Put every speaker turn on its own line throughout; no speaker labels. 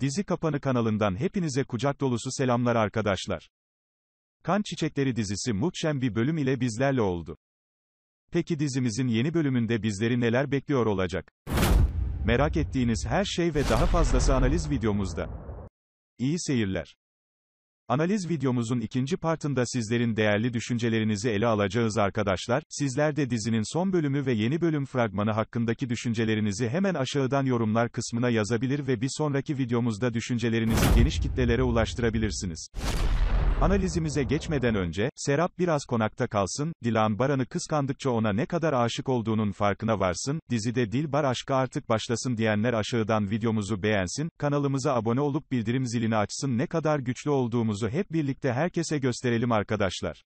Dizi Kapanı kanalından hepinize kucak dolusu selamlar arkadaşlar. Kan Çiçekleri dizisi muhteşem bir bölüm ile bizlerle oldu. Peki dizimizin yeni bölümünde bizleri neler bekliyor olacak? Merak ettiğiniz her şey ve daha fazlası analiz videomuzda. İyi seyirler. Analiz videomuzun ikinci partında sizlerin değerli düşüncelerinizi ele alacağız arkadaşlar. Sizler de dizinin son bölümü ve yeni bölüm fragmanı hakkındaki düşüncelerinizi hemen aşağıdan yorumlar kısmına yazabilir ve bir sonraki videomuzda düşüncelerinizi geniş kitlelere ulaştırabilirsiniz. Analizimize geçmeden önce, Serap biraz konakta kalsın, Dilan Baran'ı kıskandıkça ona ne kadar aşık olduğunun farkına varsın, dizide Dilbar aşkı artık başlasın diyenler aşağıdan videomuzu beğensin, kanalımıza abone olup bildirim zilini açsın ne kadar güçlü olduğumuzu hep birlikte herkese gösterelim arkadaşlar.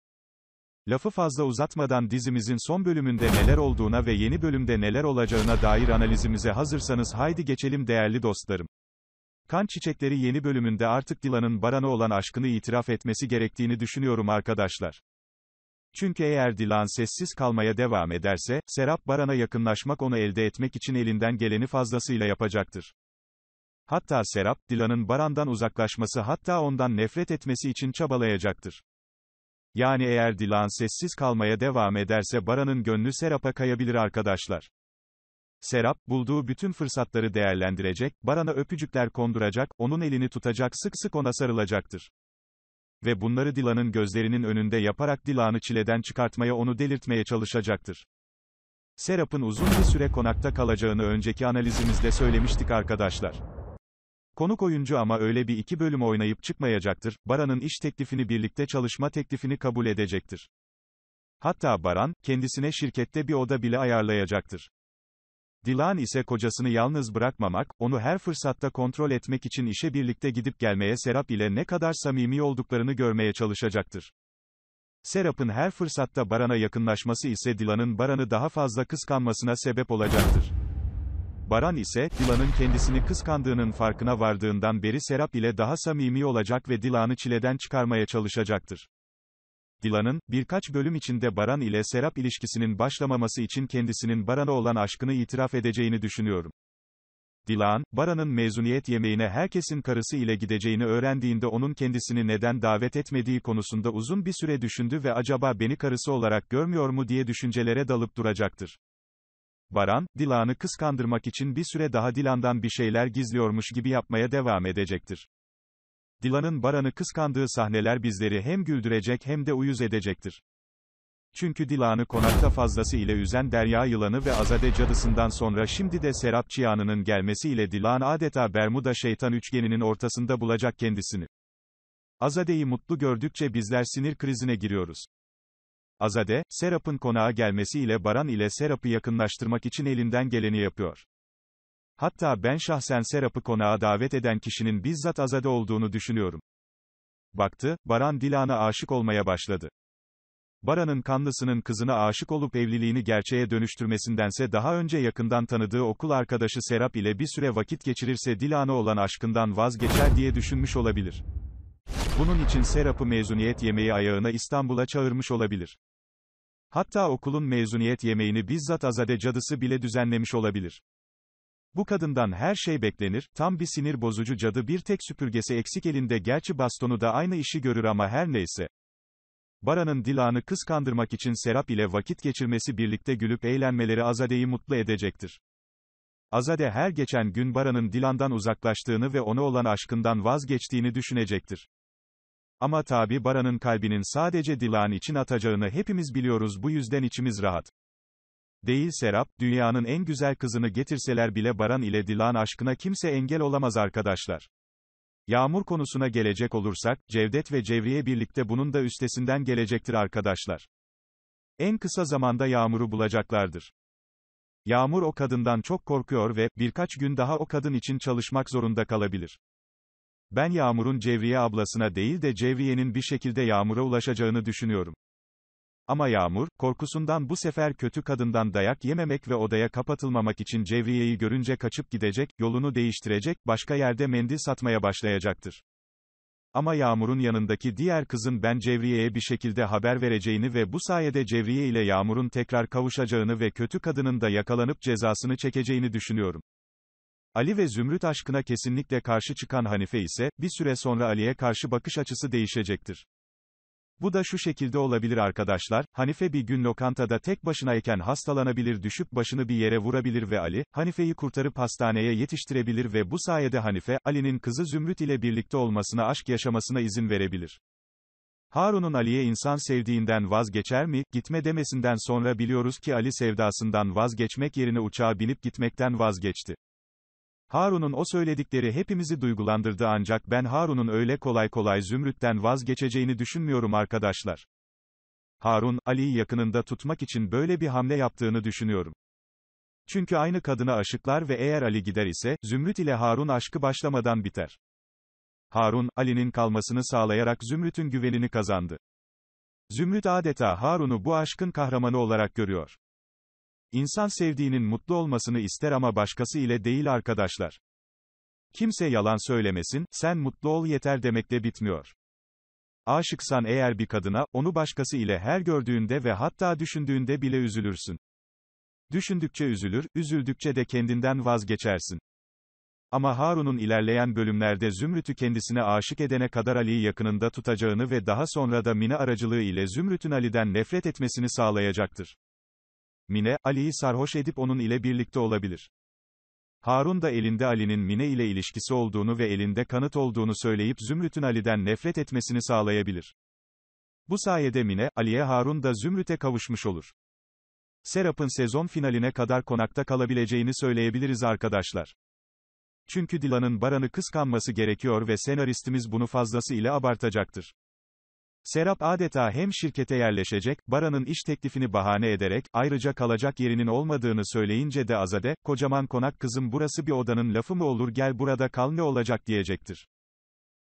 Lafı fazla uzatmadan dizimizin son bölümünde neler olduğuna ve yeni bölümde neler olacağına dair analizimize hazırsanız haydi geçelim değerli dostlarım. Kan Çiçekleri yeni bölümünde artık Dilan'ın Baran'a olan aşkını itiraf etmesi gerektiğini düşünüyorum arkadaşlar. Çünkü eğer Dilan sessiz kalmaya devam ederse, Serap Baran'a yakınlaşmak onu elde etmek için elinden geleni fazlasıyla yapacaktır. Hatta Serap, Dilan'ın Baran'dan uzaklaşması hatta ondan nefret etmesi için çabalayacaktır. Yani eğer Dilan sessiz kalmaya devam ederse Baran'ın gönlü Serap'a kayabilir arkadaşlar. Serap, bulduğu bütün fırsatları değerlendirecek, Baran'a öpücükler konduracak, onun elini tutacak sık sık ona sarılacaktır. Ve bunları Dilan'ın gözlerinin önünde yaparak Dilan'ı çileden çıkartmaya onu delirtmeye çalışacaktır. Serap'ın uzun bir süre konakta kalacağını önceki analizimizde söylemiştik arkadaşlar. Konuk oyuncu ama öyle bir iki bölüm oynayıp çıkmayacaktır, Baran'ın iş teklifini birlikte çalışma teklifini kabul edecektir. Hatta Baran, kendisine şirkette bir oda bile ayarlayacaktır. Dilan ise kocasını yalnız bırakmamak, onu her fırsatta kontrol etmek için işe birlikte gidip gelmeye Serap ile ne kadar samimi olduklarını görmeye çalışacaktır. Serap'ın her fırsatta Baran'a yakınlaşması ise Dilan'ın Baran'ı daha fazla kıskanmasına sebep olacaktır. Baran ise, Dilan'ın kendisini kıskandığının farkına vardığından beri Serap ile daha samimi olacak ve Dilan'ı çileden çıkarmaya çalışacaktır. Dilan'ın, birkaç bölüm içinde Baran ile Serap ilişkisinin başlamaması için kendisinin Baran'a olan aşkını itiraf edeceğini düşünüyorum. Dilan, Baran'ın mezuniyet yemeğine herkesin karısı ile gideceğini öğrendiğinde onun kendisini neden davet etmediği konusunda uzun bir süre düşündü ve acaba beni karısı olarak görmüyor mu diye düşüncelere dalıp duracaktır. Baran, Dilan'ı kıskandırmak için bir süre daha Dilan'dan bir şeyler gizliyormuş gibi yapmaya devam edecektir. Dilan'ın Baran'ı kıskandığı sahneler bizleri hem güldürecek hem de uyuz edecektir. Çünkü Dilan'ı konakta fazlası ile üzen Derya Yılanı ve Azade Cadısından sonra şimdi de Serap Çiyanı'nın gelmesiyle Dilan adeta Bermuda şeytan üçgeninin ortasında bulacak kendisini. Azade'yi mutlu gördükçe bizler sinir krizine giriyoruz. Azade, Serap'ın konağa gelmesiyle Baran ile Serap'ı yakınlaştırmak için elinden geleni yapıyor. Hatta ben şahsen Serap'ı konağa davet eden kişinin bizzat Azade olduğunu düşünüyorum. Baktı, Baran Dilan'a aşık olmaya başladı. Baran'ın kanlısının kızına aşık olup evliliğini gerçeğe dönüştürmesindense daha önce yakından tanıdığı okul arkadaşı Serap ile bir süre vakit geçirirse Dilan'a olan aşkından vazgeçer diye düşünmüş olabilir. Bunun için Serap'ı mezuniyet yemeği ayağına İstanbul'a çağırmış olabilir. Hatta okulun mezuniyet yemeğini bizzat Azade cadısı bile düzenlemiş olabilir. Bu kadından her şey beklenir, tam bir sinir bozucu cadı bir tek süpürgesi eksik elinde gerçi bastonu da aynı işi görür ama her neyse. Baran'ın Dilan'ı kıskandırmak için Serap ile vakit geçirmesi birlikte gülüp eğlenmeleri Azade'yi mutlu edecektir. Azade her geçen gün Baran'ın Dilan'dan uzaklaştığını ve ona olan aşkından vazgeçtiğini düşünecektir. Ama tabi Baran'ın kalbinin sadece Dilan için atacağını hepimiz biliyoruz bu yüzden içimiz rahat. Değil Serap, dünyanın en güzel kızını getirseler bile Baran ile Dilan aşkına kimse engel olamaz arkadaşlar. Yağmur konusuna gelecek olursak, Cevdet ve Cevriye birlikte bunun da üstesinden gelecektir arkadaşlar. En kısa zamanda Yağmur'u bulacaklardır. Yağmur o kadından çok korkuyor ve, birkaç gün daha o kadın için çalışmak zorunda kalabilir. Ben Yağmur'un Cevriye ablasına değil de Cevriye'nin bir şekilde Yağmur'a ulaşacağını düşünüyorum. Ama Yağmur, korkusundan bu sefer kötü kadından dayak yememek ve odaya kapatılmamak için Cevriye'yi görünce kaçıp gidecek, yolunu değiştirecek, başka yerde mendil satmaya başlayacaktır. Ama Yağmur'un yanındaki diğer kızın ben Cevriye'ye bir şekilde haber vereceğini ve bu sayede Cevriye ile Yağmur'un tekrar kavuşacağını ve kötü kadının da yakalanıp cezasını çekeceğini düşünüyorum. Ali ve Zümrüt aşkına kesinlikle karşı çıkan Hanife ise, bir süre sonra Ali'ye karşı bakış açısı değişecektir. Bu da şu şekilde olabilir arkadaşlar, Hanife bir gün lokantada tek başınayken hastalanabilir düşüp başını bir yere vurabilir ve Ali, Hanife'yi kurtarıp hastaneye yetiştirebilir ve bu sayede Hanife, Ali'nin kızı Zümrüt ile birlikte olmasına aşk yaşamasına izin verebilir. Harun'un Ali'ye insan sevdiğinden vazgeçer mi, gitme demesinden sonra biliyoruz ki Ali sevdasından vazgeçmek yerine uçağa binip gitmekten vazgeçti. Harun'un o söyledikleri hepimizi duygulandırdı ancak ben Harun'un öyle kolay kolay Zümrüt'ten vazgeçeceğini düşünmüyorum arkadaşlar. Harun, Ali'yi yakınında tutmak için böyle bir hamle yaptığını düşünüyorum. Çünkü aynı kadına aşıklar ve eğer Ali gider ise, Zümrüt ile Harun aşkı başlamadan biter. Harun, Ali'nin kalmasını sağlayarak Zümrüt'ün güvenini kazandı. Zümrüt adeta Harun'u bu aşkın kahramanı olarak görüyor. İnsan sevdiğinin mutlu olmasını ister ama başkası ile değil arkadaşlar. Kimse yalan söylemesin, sen mutlu ol yeter demekle bitmiyor. Aşıksan eğer bir kadına, onu başkası ile her gördüğünde ve hatta düşündüğünde bile üzülürsün. Düşündükçe üzülür, üzüldükçe de kendinden vazgeçersin. Ama Harun'un ilerleyen bölümlerde Zümrüt'ü kendisine aşık edene kadar Ali'yi yakınında tutacağını ve daha sonra da Mine aracılığı ile Zümrüt'ün Ali'den nefret etmesini sağlayacaktır. Mine, Ali'yi sarhoş edip onun ile birlikte olabilir. Harun da elinde Ali'nin Mine ile ilişkisi olduğunu ve elinde kanıt olduğunu söyleyip Zümrüt'ün Ali'den nefret etmesini sağlayabilir. Bu sayede Mine, Ali'ye Harun da Zümrüt'e kavuşmuş olur. Serap'ın sezon finaline kadar konakta kalabileceğini söyleyebiliriz arkadaşlar. Çünkü Dilan'ın Baran'ı kıskanması gerekiyor ve senaristimiz bunu fazlasıyla abartacaktır. Serap adeta hem şirkete yerleşecek, Baran'ın iş teklifini bahane ederek, ayrıca kalacak yerinin olmadığını söyleyince de Azade, kocaman konak kızım burası bir odanın lafı mı olur gel burada kal ne olacak diyecektir.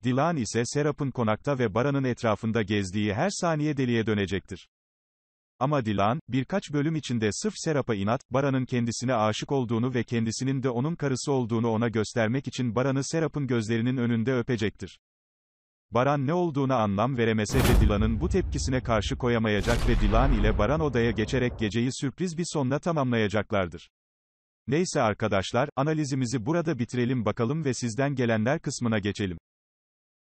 Dilan ise Serap'ın konakta ve Baran'ın etrafında gezdiği her saniye deliye dönecektir. Ama Dilan, birkaç bölüm içinde sırf Serap'a inat, Baran'ın kendisine aşık olduğunu ve kendisinin de onun karısı olduğunu ona göstermek için Baran'ı Serap'ın gözlerinin önünde öpecektir. Baran ne olduğuna anlam veremese de Dilan'ın bu tepkisine karşı koyamayacak ve Dilan ile Baran odaya geçerek geceyi sürpriz bir sonla tamamlayacaklardır. Neyse arkadaşlar, analizimizi burada bitirelim bakalım ve sizden gelenler kısmına geçelim.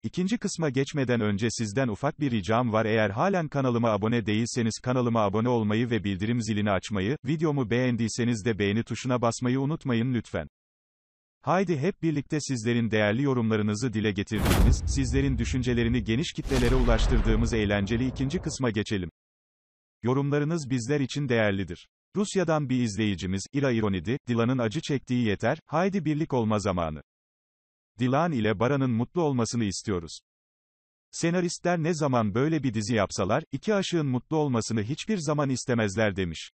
İkinci kısma geçmeden önce sizden ufak bir ricam var eğer halen kanalıma abone değilseniz kanalıma abone olmayı ve bildirim zilini açmayı, videomu beğendiyseniz de beğeni tuşuna basmayı unutmayın lütfen. Haydi hep birlikte sizlerin değerli yorumlarınızı dile getirdiğimiz, sizlerin düşüncelerini geniş kitlelere ulaştırdığımız eğlenceli ikinci kısma geçelim. Yorumlarınız bizler için değerlidir. Rusya'dan bir izleyicimiz, İra ironidi, Dilan'ın acı çektiği yeter, haydi birlik olma zamanı. Dilan ile Baran'ın mutlu olmasını istiyoruz. Senaristler ne zaman böyle bir dizi yapsalar, iki aşığın mutlu olmasını hiçbir zaman istemezler demiş.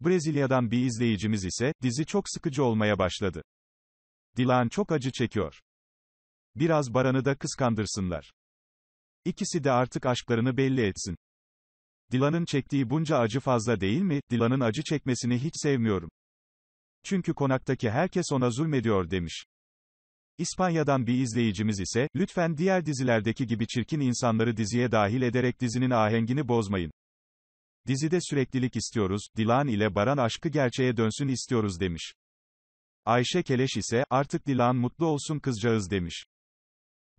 Brezilya'dan bir izleyicimiz ise, dizi çok sıkıcı olmaya başladı. Dilan çok acı çekiyor. Biraz Baran'ı da kıskandırsınlar. İkisi de artık aşklarını belli etsin. Dilan'ın çektiği bunca acı fazla değil mi? Dilan'ın acı çekmesini hiç sevmiyorum. Çünkü konaktaki herkes ona zulmediyor demiş. İspanya'dan bir izleyicimiz ise, lütfen diğer dizilerdeki gibi çirkin insanları diziye dahil ederek dizinin ahengini bozmayın. Dizide süreklilik istiyoruz, Dilan ile Baran aşkı gerçeğe dönsün istiyoruz demiş. Ayşe Keleş ise, artık Dilan mutlu olsun kızcağız demiş.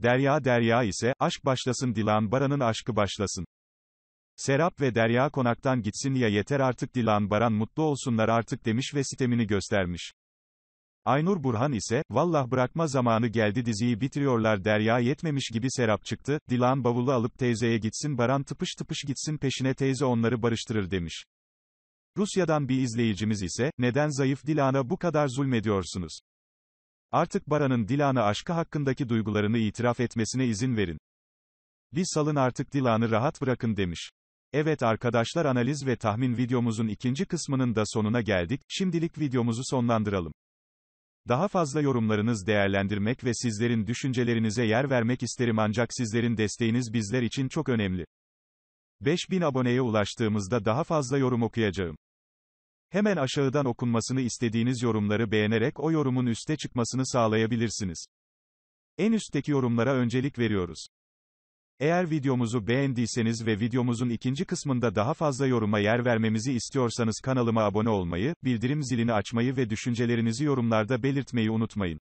Derya Derya ise, aşk başlasın Dilan Baran'ın aşkı başlasın. Serap ve Derya konaktan gitsin ya yeter artık Dilan Baran mutlu olsunlar artık demiş ve sitemini göstermiş. Aynur Burhan ise, vallah bırakma zamanı geldi diziyi bitiriyorlar Derya yetmemiş gibi Serap çıktı, Dilan bavulu alıp teyzeye gitsin Baran tıpış tıpış gitsin peşine teyze onları barıştırır demiş. Rusya'dan bir izleyicimiz ise, neden zayıf Dilan'a bu kadar zulmediyorsunuz? Artık Baran'ın Dilan'a aşkı hakkındaki duygularını itiraf etmesine izin verin. Bir salın artık Dilan'ı rahat bırakın demiş. Evet arkadaşlar analiz ve tahmin videomuzun ikinci kısmının da sonuna geldik, şimdilik videomuzu sonlandıralım. Daha fazla yorumlarınız değerlendirmek ve sizlerin düşüncelerinize yer vermek isterim ancak sizlerin desteğiniz bizler için çok önemli. 5000 aboneye ulaştığımızda daha fazla yorum okuyacağım. Hemen aşağıdan okunmasını istediğiniz yorumları beğenerek o yorumun üste çıkmasını sağlayabilirsiniz. En üstteki yorumlara öncelik veriyoruz. Eğer videomuzu beğendiyseniz ve videomuzun ikinci kısmında daha fazla yoruma yer vermemizi istiyorsanız kanalıma abone olmayı, bildirim zilini açmayı ve düşüncelerinizi yorumlarda belirtmeyi unutmayın.